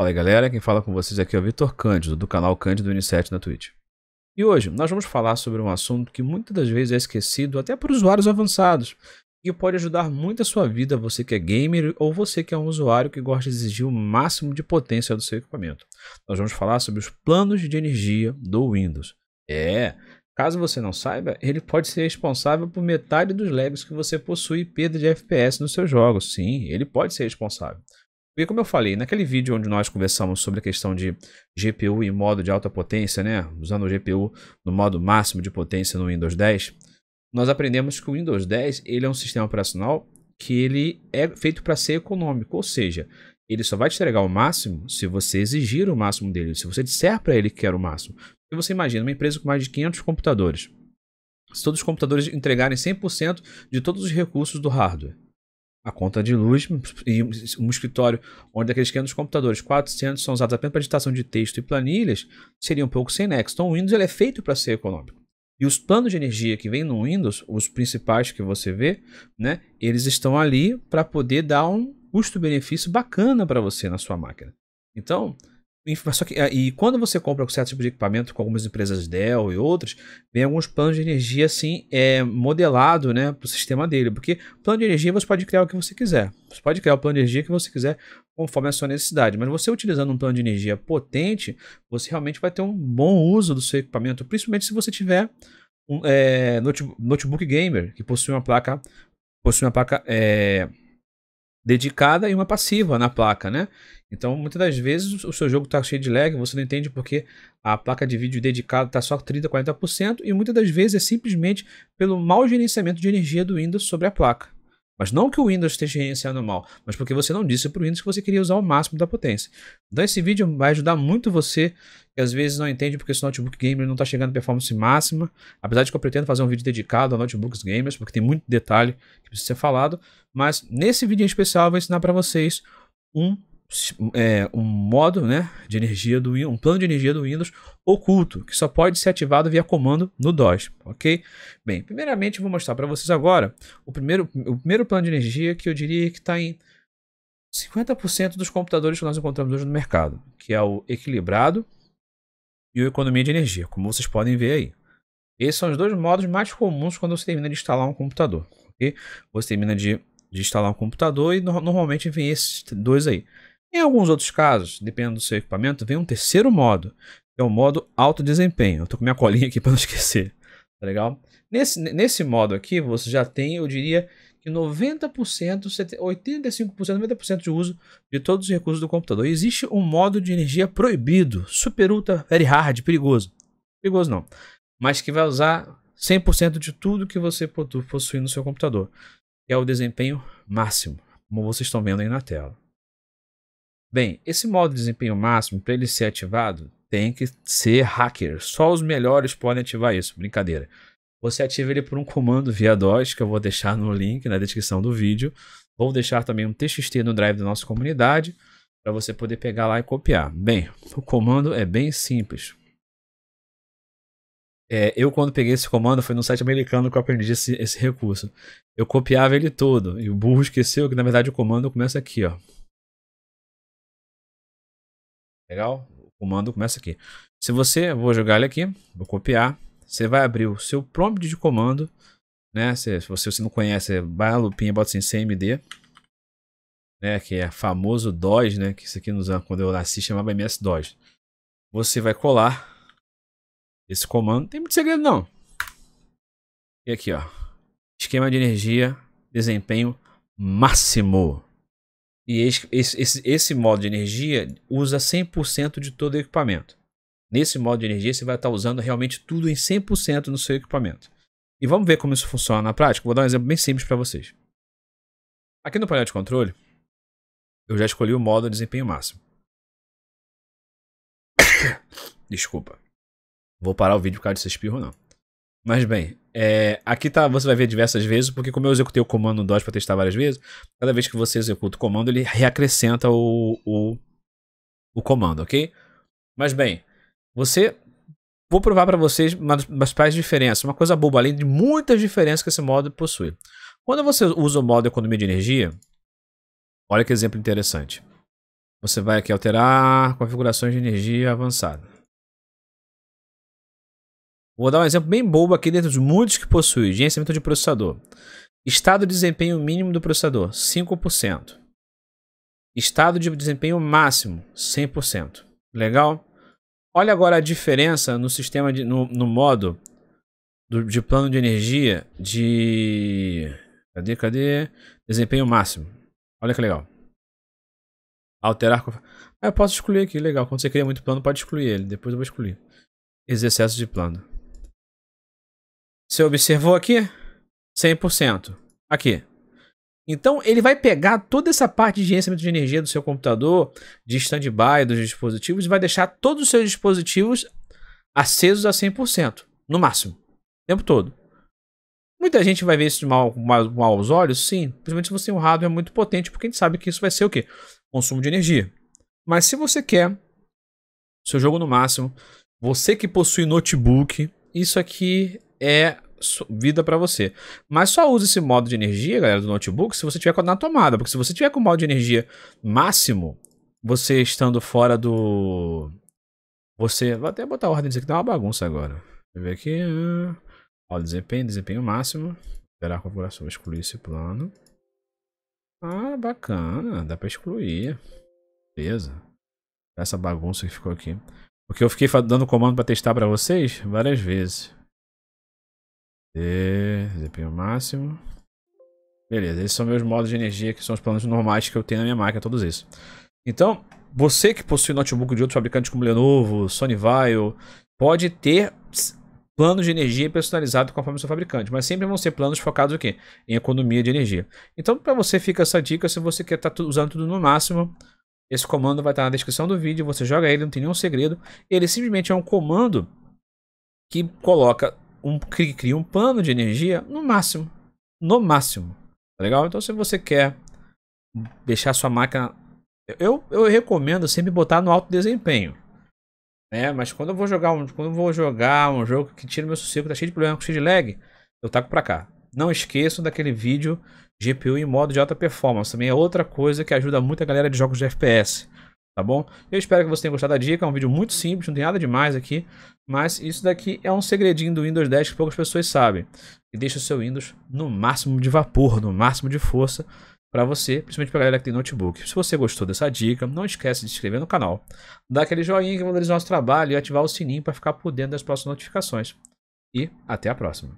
Fala aí galera, quem fala com vocês aqui é o Vitor Cândido, do canal Cândido N7 na Twitch. E hoje nós vamos falar sobre um assunto que muitas das vezes é esquecido até por usuários avançados e pode ajudar muito a sua vida, você que é gamer ou você que é um usuário que gosta de exigir o máximo de potência do seu equipamento. Nós vamos falar sobre os planos de energia do Windows. É, Caso você não saiba, ele pode ser responsável por metade dos lags que você possui e perda de FPS nos seus jogos. Sim, ele pode ser responsável. Porque como eu falei, naquele vídeo onde nós conversamos sobre a questão de GPU em modo de alta potência, né, usando o GPU no modo máximo de potência no Windows 10, nós aprendemos que o Windows 10 ele é um sistema operacional que ele é feito para ser econômico, ou seja, ele só vai te entregar o máximo se você exigir o máximo dele, se você disser para ele que quer o máximo. E você imagina uma empresa com mais de 500 computadores, se todos os computadores entregarem 100% de todos os recursos do hardware, a conta de luz e um escritório onde aqueles 500 computadores, 400 são usados apenas para digitação de texto e planilhas, seria um pouco sem nexo. Então o Windows ele é feito para ser econômico. E os planos de energia que vem no Windows, os principais que você vê, né, eles estão ali para poder dar um custo-benefício bacana para você na sua máquina. Então, só que, ah, e quando você compra um certo tipo de equipamento com algumas empresas Dell e outras, vem alguns planos de energia assim é, modelado né, para o sistema dele. Porque plano de energia você pode criar o que você quiser. Você pode criar o plano de energia que você quiser conforme a sua necessidade. Mas você utilizando um plano de energia potente, você realmente vai ter um bom uso do seu equipamento, principalmente se você tiver um é, notebook gamer que possui uma placa, possui uma placa é, dedicada e uma passiva na placa, né? Então, muitas das vezes o seu jogo está cheio de lag, você não entende porque a placa de vídeo dedicada está só 30, 40% e muitas das vezes é simplesmente pelo mau gerenciamento de energia do Windows sobre a placa. Mas não que o Windows esteja gerenciando mal, mas porque você não disse para o Windows que você queria usar o máximo da potência. Então esse vídeo vai ajudar muito você que às vezes não entende porque esse notebook gamer não está chegando à performance máxima, apesar de que eu pretendo fazer um vídeo dedicado a notebooks gamers, porque tem muito detalhe que precisa ser falado, mas nesse vídeo em especial eu vou ensinar para vocês um é, um modo né, de energia do um plano de energia do Windows oculto, que só pode ser ativado via comando no DOS, ok? Bem, primeiramente vou mostrar para vocês agora o primeiro, o primeiro plano de energia que eu diria que está em 50% dos computadores que nós encontramos hoje no mercado, que é o equilibrado e o economia de energia, como vocês podem ver aí. Esses são os dois modos mais comuns quando você termina de instalar um computador, ok? Você termina de, de instalar um computador e no, normalmente vem esses dois aí. Em alguns outros casos, dependendo do seu equipamento, vem um terceiro modo, que é o modo alto desempenho. Eu tô com minha colinha aqui para não esquecer, tá legal? Nesse, nesse modo aqui, você já tem, eu diria, que 90%, 85%, 90% de uso de todos os recursos do computador. E existe um modo de energia proibido, super ultra, very hard, perigoso. Perigoso não, mas que vai usar 100% de tudo que você possui no seu computador, que é o desempenho máximo, como vocês estão vendo aí na tela. Bem, esse modo de desempenho máximo, para ele ser ativado, tem que ser hacker. Só os melhores podem ativar isso. Brincadeira. Você ativa ele por um comando via DOS, que eu vou deixar no link na descrição do vídeo. Vou deixar também um TXT no drive da nossa comunidade, para você poder pegar lá e copiar. Bem, o comando é bem simples. É, eu, quando peguei esse comando, foi no site americano que eu aprendi esse, esse recurso. Eu copiava ele todo, e o burro esqueceu que, na verdade, o comando começa aqui, ó. Legal? O comando começa aqui. Se você, vou jogar ele aqui, vou copiar. Você vai abrir o seu prompt de comando, né? Se, se você, você não conhece, vai a lupinha, bota assim CMD, né? Que é famoso DOS, né? Que isso aqui nos, quando eu nasci chamava MS-DOS. Você vai colar esse comando. Não tem muito segredo não. E aqui, ó. Esquema de energia, desempenho máximo. E esse, esse, esse modo de energia usa 100% de todo o equipamento. Nesse modo de energia, você vai estar usando realmente tudo em 100% no seu equipamento. E vamos ver como isso funciona na prática. Vou dar um exemplo bem simples para vocês. Aqui no painel de controle, eu já escolhi o modo de desempenho máximo. Desculpa. Vou parar o vídeo por causa desse espirro, não. Mas bem, é, aqui tá, você vai ver diversas vezes, porque como eu executei o comando DOS para testar várias vezes, cada vez que você executa o comando, ele reacrescenta o, o, o comando, ok? Mas bem, você... Vou provar para vocês umas, umas principais diferenças, uma coisa boba, além de muitas diferenças que esse modo possui. Quando você usa o modo economia de energia, olha que exemplo interessante. Você vai aqui alterar configurações de energia avançada. Vou dar um exemplo bem bobo aqui dentro dos muitos que possui. Gerenciamento de processador. Estado de desempenho mínimo do processador, 5%. Estado de desempenho máximo, 100%. Legal? Olha agora a diferença no sistema, de, no, no modo do, de plano de energia de... Cadê, cadê? Desempenho máximo. Olha que legal. Alterar... Ah, eu posso excluir aqui, legal. Quando você cria muito plano, pode excluir ele. Depois eu vou excluir. Excesso de plano. Você observou aqui? 100%. Aqui. Então, ele vai pegar toda essa parte de gerenciamento de energia do seu computador, de stand-by dos dispositivos, e vai deixar todos os seus dispositivos acesos a 100%, no máximo, o tempo todo. Muita gente vai ver isso de mal, mal, mal aos olhos, sim, principalmente se você tem um hardware muito potente, porque a gente sabe que isso vai ser o quê? Consumo de energia. Mas se você quer seu jogo no máximo, você que possui notebook, isso aqui é vida para você. Mas só use esse modo de energia, galera, do notebook, se você tiver na tomada, porque se você tiver com o modo de energia máximo, você estando fora do você, vou até botar ordem disso aqui, dá tá uma bagunça agora. Deixa eu ver aqui. Ah, ó, desempenho, desempenho máximo. Esperar a configuração, vou excluir esse plano. Ah, bacana, dá para excluir. Beleza. Essa bagunça que ficou aqui. Porque eu fiquei dando comando para testar para vocês várias vezes. E desempenho máximo. Beleza, esses são meus modos de energia, que são os planos normais que eu tenho na minha máquina, todos esses. Então, você que possui notebook de outros fabricantes como Lenovo, Sony Vaio, pode ter planos de energia personalizados conforme o seu fabricante, mas sempre vão ser planos focados aqui em economia de energia. Então, para você fica essa dica, se você quer estar tá usando tudo no máximo, esse comando vai estar tá na descrição do vídeo, você joga ele, não tem nenhum segredo. Ele simplesmente é um comando que coloca um, cria um plano de energia no máximo. No máximo. Tá legal? Então, se você quer deixar sua máquina. Eu, eu recomendo sempre botar no alto desempenho. Né? Mas quando eu vou jogar um, quando eu vou jogar um jogo que tira meu sossego, tá cheio de problema, cheio de lag, eu taco pra cá. Não esqueçam daquele vídeo GPU em modo de alta performance. Também é outra coisa que ajuda muito a galera de jogos de FPS tá bom? Eu espero que você tenha gostado da dica, é um vídeo muito simples, não tem nada demais aqui, mas isso daqui é um segredinho do Windows 10 que poucas pessoas sabem. E deixa o seu Windows no máximo de vapor, no máximo de força para você, principalmente para galera que tem notebook. Se você gostou dessa dica, não esquece de se inscrever no canal, dar aquele joinha que valoriza o nosso trabalho e ativar o sininho para ficar por dentro das próximas notificações. E até a próxima.